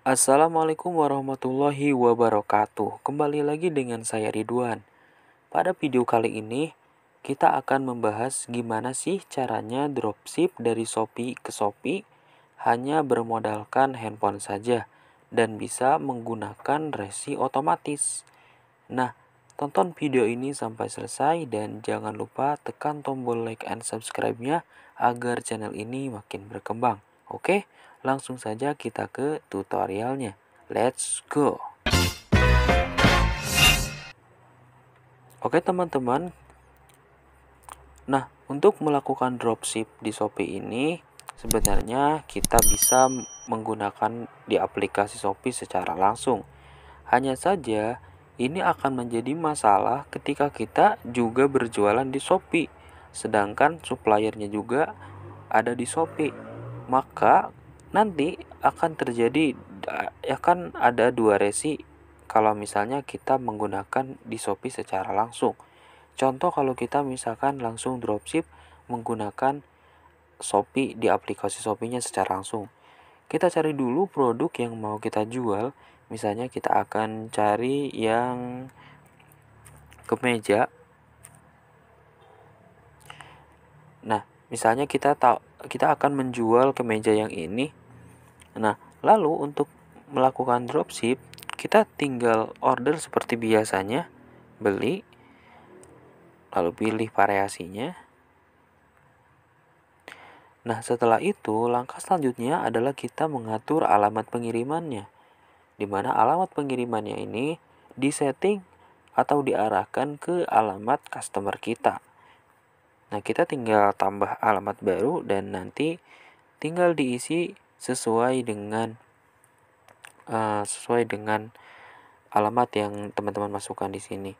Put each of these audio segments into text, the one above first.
Assalamualaikum warahmatullahi wabarakatuh Kembali lagi dengan saya Ridwan Pada video kali ini kita akan membahas gimana sih caranya dropship dari Shopee ke Shopee hanya bermodalkan handphone saja dan bisa menggunakan resi otomatis Nah tonton video ini sampai selesai dan jangan lupa tekan tombol like and subscribe nya agar channel ini makin berkembang Oke, langsung saja kita ke tutorialnya. Let's go! Oke teman-teman, nah untuk melakukan dropship di Shopee ini sebenarnya kita bisa menggunakan di aplikasi Shopee secara langsung. Hanya saja, ini akan menjadi masalah ketika kita juga berjualan di Shopee, sedangkan suppliernya juga ada di Shopee maka nanti akan terjadi ya kan ada dua resi kalau misalnya kita menggunakan di Shopee secara langsung. Contoh kalau kita misalkan langsung dropship menggunakan Shopee di aplikasi Shopee-nya secara langsung. Kita cari dulu produk yang mau kita jual. Misalnya kita akan cari yang kemeja. Nah, misalnya kita tahu kita akan menjual ke meja yang ini nah lalu untuk melakukan dropship kita tinggal order seperti biasanya beli lalu pilih variasinya Nah, setelah itu, langkah selanjutnya adalah kita mengatur alamat pengirimannya, di mana alamat pengirimannya ini disetting atau diarahkan ke alamat customer kita. Nah, kita tinggal tambah alamat baru dan nanti tinggal diisi sesuai dengan uh, sesuai dengan alamat yang teman-teman masukkan di sini.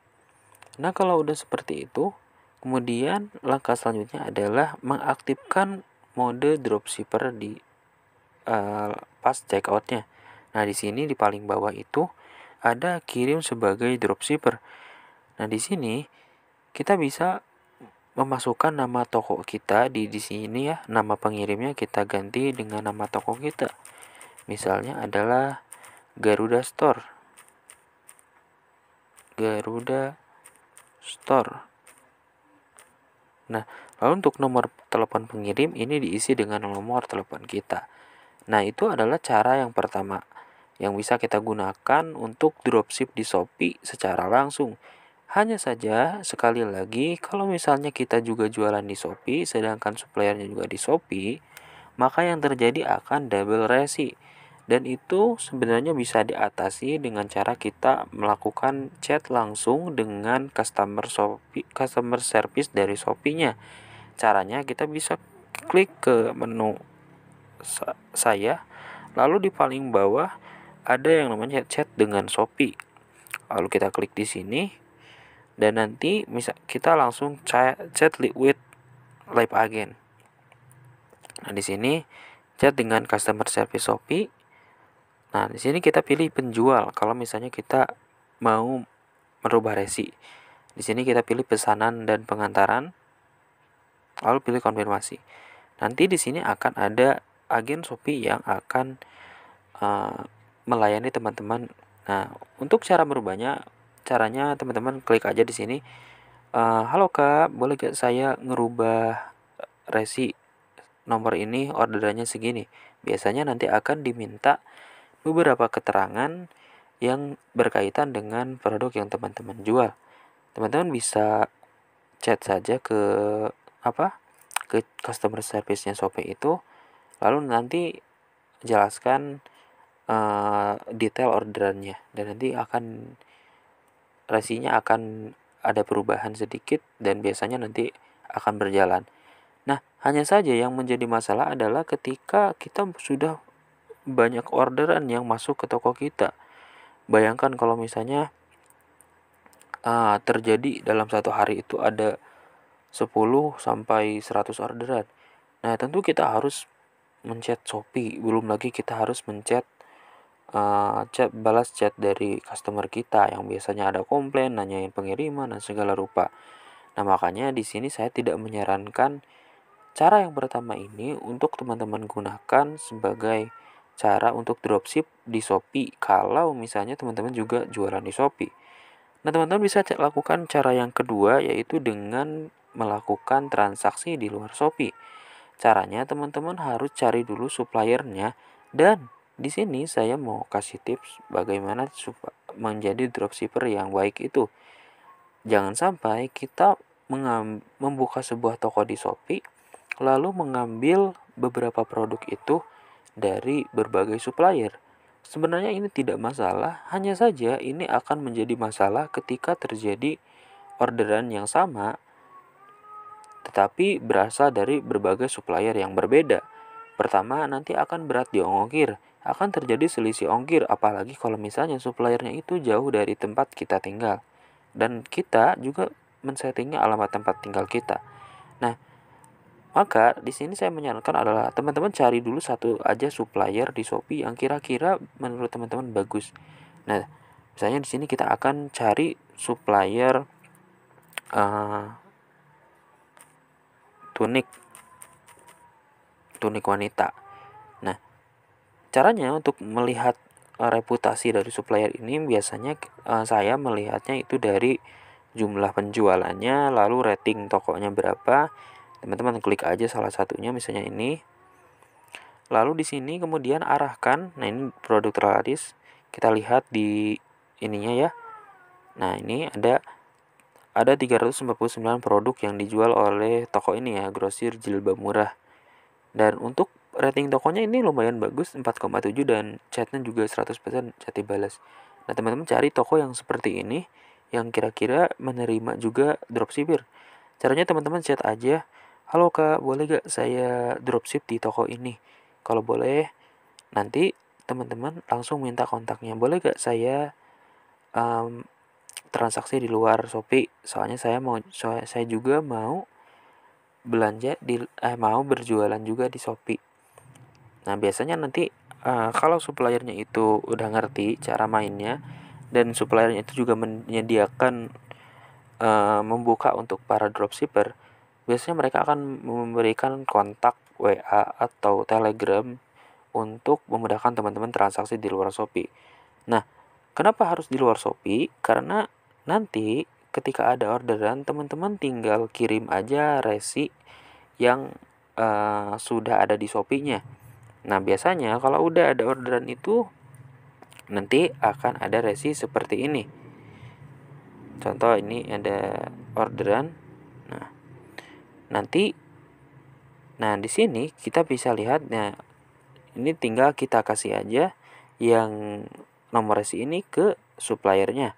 Nah, kalau udah seperti itu, kemudian langkah selanjutnya adalah mengaktifkan mode dropshipper di uh, pas checkoutnya. Nah, di sini di paling bawah itu ada kirim sebagai dropshipper. Nah, di sini kita bisa memasukkan nama toko kita di di sini ya nama pengirimnya kita ganti dengan nama toko kita misalnya adalah Garuda Store Garuda Store nah lalu untuk nomor telepon pengirim ini diisi dengan nomor telepon kita nah itu adalah cara yang pertama yang bisa kita gunakan untuk dropship di Shopee secara langsung hanya saja, sekali lagi, kalau misalnya kita juga jualan di Shopee, sedangkan suppliernya juga di Shopee, maka yang terjadi akan double resi. Dan itu sebenarnya bisa diatasi dengan cara kita melakukan chat langsung dengan customer Shopee, customer service dari Shopee-nya. Caranya kita bisa klik ke menu saya, lalu di paling bawah ada yang namanya chat dengan Shopee. Lalu kita klik di sini, dan nanti misal kita langsung chat with live agent. Nah, di sini chat dengan customer service Shopee. Nah, di sini kita pilih penjual kalau misalnya kita mau merubah resi. Di sini kita pilih pesanan dan pengantaran. Lalu pilih konfirmasi. Nanti di sini akan ada agen Shopee yang akan uh, melayani teman-teman. Nah, untuk cara merubahnya caranya teman-teman klik aja di sini uh, halo kak boleh gak saya ngerubah resi nomor ini orderannya segini biasanya nanti akan diminta beberapa keterangan yang berkaitan dengan produk yang teman-teman jual teman-teman bisa chat saja ke apa ke customer service-nya Shopee itu lalu nanti jelaskan uh, detail orderannya dan nanti akan rasinya akan ada perubahan sedikit dan biasanya nanti akan berjalan. Nah, hanya saja yang menjadi masalah adalah ketika kita sudah banyak orderan yang masuk ke toko kita. Bayangkan kalau misalnya uh, terjadi dalam satu hari itu ada 10 sampai 100 orderan. Nah, tentu kita harus mencet Shopee, belum lagi kita harus mencet uh, chat balas chat dari customer kita yang biasanya ada komplain, nanyain pengiriman dan segala rupa. Nah, makanya di sini saya tidak menyarankan cara yang pertama ini untuk teman-teman gunakan sebagai cara untuk dropship di Shopee kalau misalnya teman-teman juga jualan di Shopee. Nah, teman-teman bisa lakukan cara yang kedua yaitu dengan melakukan transaksi di luar Shopee. Caranya teman-teman harus cari dulu suppliernya dan di sini saya mau kasih tips bagaimana menjadi dropshipper yang baik itu. Jangan sampai kita membuka sebuah toko di Shopee lalu mengambil beberapa produk itu dari berbagai supplier. Sebenarnya ini tidak masalah, hanya saja ini akan menjadi masalah ketika terjadi orderan yang sama tetapi berasal dari berbagai supplier yang berbeda. Pertama, nanti akan berat diongkir akan terjadi selisih ongkir apalagi kalau misalnya suppliernya itu jauh dari tempat kita tinggal dan kita juga men-settingnya alamat tempat tinggal kita. Nah, maka di sini saya menyarankan adalah teman-teman cari dulu satu aja supplier di Shopee yang kira-kira menurut teman-teman bagus. Nah, misalnya di sini kita akan cari supplier uh, tunik tunik wanita. Caranya untuk melihat eh, reputasi dari supplier ini biasanya eh, saya melihatnya itu dari jumlah penjualannya, lalu rating tokonya berapa. Teman-teman klik aja salah satunya misalnya ini. Lalu di sini kemudian arahkan, nah ini produk terlaris. Kita lihat di ininya ya. Nah, ini ada ada 349 produk yang dijual oleh toko ini ya, grosir jilbab murah. Dan untuk rating tokonya ini lumayan bagus 4,7 dan chatnya juga 100% chat dibalas. Nah teman-teman cari toko yang seperti ini yang kira-kira menerima juga dropshipper. Caranya teman-teman chat aja, halo kak boleh gak saya dropship di toko ini? Kalau boleh nanti teman-teman langsung minta kontaknya, boleh gak saya um, transaksi di luar Shopee? Soalnya saya mau saya juga mau belanja di eh, mau berjualan juga di Shopee Nah, biasanya nanti uh, kalau suppliernya itu udah ngerti cara mainnya dan suppliernya itu juga menyediakan uh, membuka untuk para dropshipper, biasanya mereka akan memberikan kontak WA atau Telegram untuk memudahkan teman-teman transaksi di luar Shopee. Nah, kenapa harus di luar Shopee? Karena nanti ketika ada orderan, teman-teman tinggal kirim aja resi yang uh, sudah ada di Shopee-nya Nah, biasanya kalau udah ada orderan itu nanti akan ada resi seperti ini. Contoh ini ada orderan. Nah, nanti nah di sini kita bisa lihatnya ini tinggal kita kasih aja yang nomor resi ini ke suppliernya.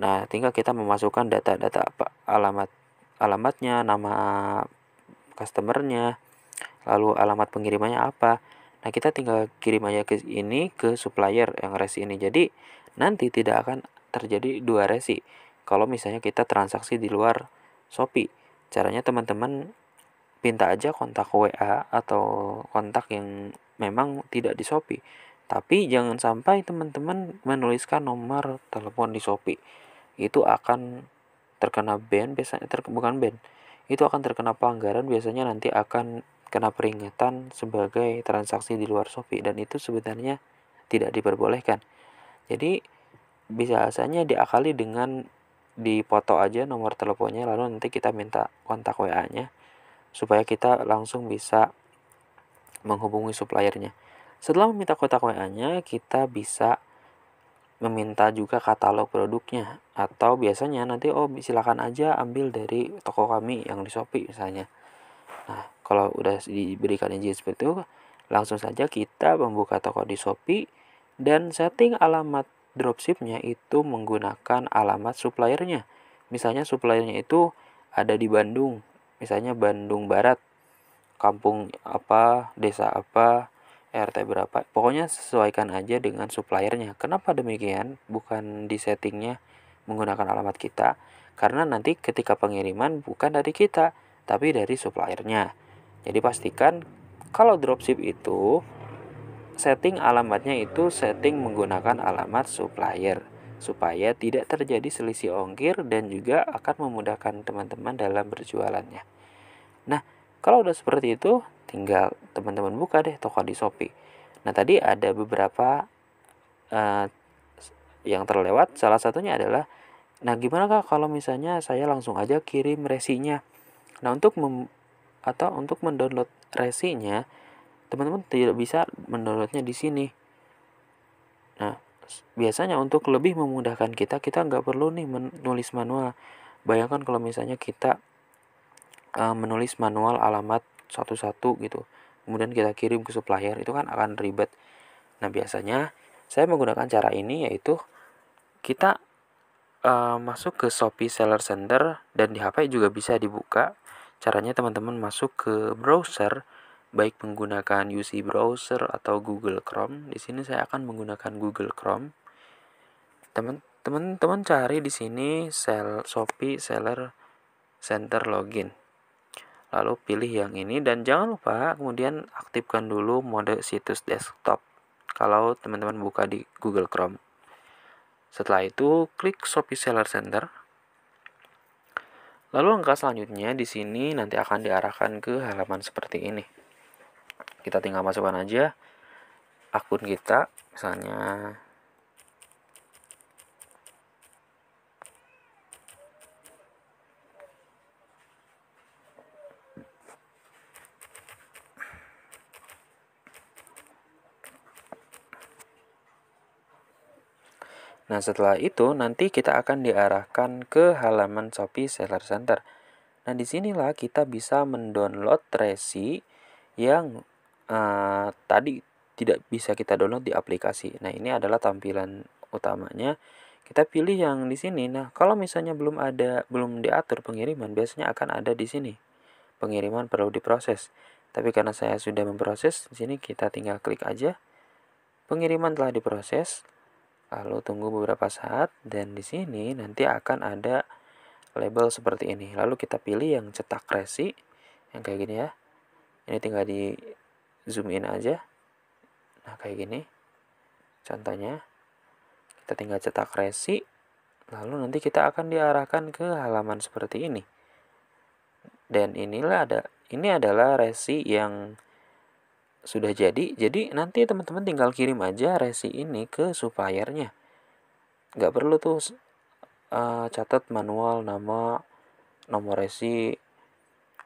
Nah, tinggal kita memasukkan data-data alamat alamatnya, nama customernya, lalu alamat pengirimannya apa. Nah, kita tinggal kirim aja ke ini ke supplier yang resi ini. Jadi, nanti tidak akan terjadi dua resi. Kalau misalnya kita transaksi di luar Shopee, caranya teman-teman pinta aja kontak WA atau kontak yang memang tidak di Shopee. Tapi jangan sampai teman-teman menuliskan nomor telepon di Shopee. Itu akan terkena ban biasanya ter, bukan ban. Itu akan terkena pelanggaran biasanya nanti akan kena peringatan sebagai transaksi di luar Shopee dan itu sebenarnya tidak diperbolehkan. Jadi bisa asalnya diakali dengan dipoto aja nomor teleponnya lalu nanti kita minta kontak WA-nya supaya kita langsung bisa menghubungi suppliernya. Setelah meminta kontak WA-nya, kita bisa meminta juga katalog produknya atau biasanya nanti oh silakan aja ambil dari toko kami yang di Shopee misalnya. Nah, kalau udah diberikan izin seperti itu langsung saja kita membuka toko di Shopee dan setting alamat dropshipnya itu menggunakan alamat suppliernya misalnya suppliernya itu ada di Bandung misalnya Bandung Barat kampung apa desa apa RT berapa pokoknya sesuaikan aja dengan suppliernya kenapa demikian bukan di settingnya menggunakan alamat kita karena nanti ketika pengiriman bukan dari kita tapi dari suppliernya. Jadi pastikan kalau dropship itu setting alamatnya itu setting menggunakan alamat supplier supaya tidak terjadi selisih ongkir dan juga akan memudahkan teman-teman dalam berjualannya. Nah, kalau udah seperti itu, tinggal teman-teman buka deh toko di Shopee. Nah, tadi ada beberapa uh, yang terlewat, salah satunya adalah nah gimana Kak kalau misalnya saya langsung aja kirim resinya. Nah, untuk atau untuk mendownload resinya teman-teman tidak bisa mendownloadnya di sini nah biasanya untuk lebih memudahkan kita kita nggak perlu nih menulis manual bayangkan kalau misalnya kita e, menulis manual alamat satu-satu gitu kemudian kita kirim ke supplier itu kan akan ribet nah biasanya saya menggunakan cara ini yaitu kita e, masuk ke Shopee Seller Center dan di HP juga bisa dibuka Caranya teman-teman masuk ke browser baik menggunakan UC browser atau Google Chrome. Di sini saya akan menggunakan Google Chrome. Teman-teman cari di sini sell Shopee Seller Center login. Lalu pilih yang ini dan jangan lupa kemudian aktifkan dulu mode situs desktop kalau teman-teman buka di Google Chrome. Setelah itu klik Shopee Seller Center Lalu langkah selanjutnya di sini nanti akan diarahkan ke halaman seperti ini. Kita tinggal masukkan aja akun kita, misalnya Nah, setelah itu nanti kita akan diarahkan ke halaman Shopee Seller Center. Nah, disinilah kita bisa mendownload resi yang uh, tadi tidak bisa kita download di aplikasi. Nah, ini adalah tampilan utamanya. Kita pilih yang di sini. Nah, kalau misalnya belum ada, belum diatur pengiriman, biasanya akan ada di sini. Pengiriman perlu diproses. Tapi karena saya sudah memproses, di sini kita tinggal klik aja. Pengiriman telah diproses, Lalu tunggu beberapa saat dan di sini nanti akan ada label seperti ini. Lalu kita pilih yang cetak resi yang kayak gini ya. Ini tinggal di zoom in aja. Nah, kayak gini. Contohnya kita tinggal cetak resi lalu nanti kita akan diarahkan ke halaman seperti ini. Dan inilah ada ini adalah resi yang sudah jadi jadi nanti teman-teman tinggal kirim aja resi ini ke suppliernya nggak perlu tuh uh, catat manual nama nomor resi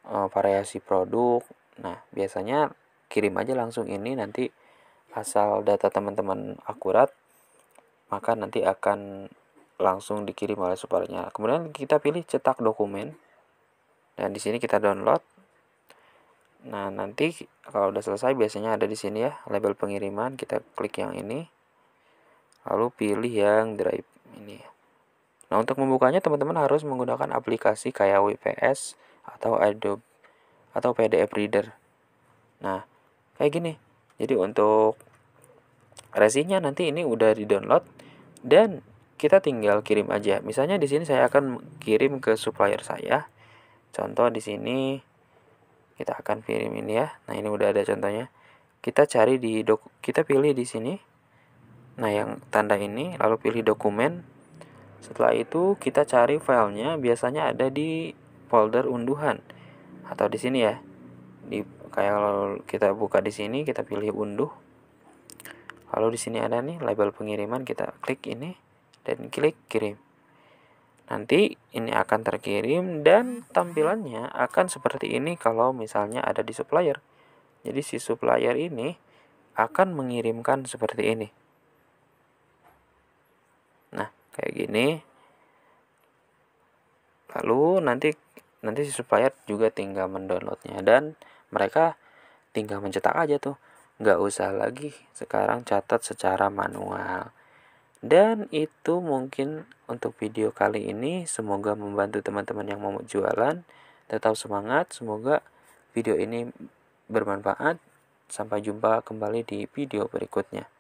uh, variasi produk nah biasanya kirim aja langsung ini nanti asal data teman-teman akurat maka nanti akan langsung dikirim oleh suppliernya kemudian kita pilih cetak dokumen dan di sini kita download Nah, nanti kalau udah selesai biasanya ada di sini ya, label pengiriman, kita klik yang ini. Lalu pilih yang drive ini. Nah, untuk membukanya teman-teman harus menggunakan aplikasi kayak WPS atau Adobe atau PDF Reader. Nah, kayak gini. Jadi untuk resinya nanti ini udah di-download dan kita tinggal kirim aja. Misalnya di sini saya akan kirim ke supplier saya. Contoh di sini kita akan kirim ini ya nah ini udah ada contohnya kita cari di dok, kita pilih di sini nah yang tanda ini lalu pilih dokumen setelah itu kita cari filenya biasanya ada di folder unduhan atau di sini ya di kayak kalau kita buka di sini kita pilih unduh lalu di sini ada nih label pengiriman kita klik ini dan klik kirim Nanti ini akan terkirim dan tampilannya akan seperti ini kalau misalnya ada di supplier. Jadi si supplier ini akan mengirimkan seperti ini. Nah, kayak gini. Lalu nanti nanti si supplier juga tinggal mendownloadnya dan mereka tinggal mencetak aja tuh. Nggak usah lagi sekarang catat secara manual. Dan itu mungkin untuk video kali ini. Semoga membantu teman-teman yang mau jualan. Tetap semangat. Semoga video ini bermanfaat. Sampai jumpa kembali di video berikutnya.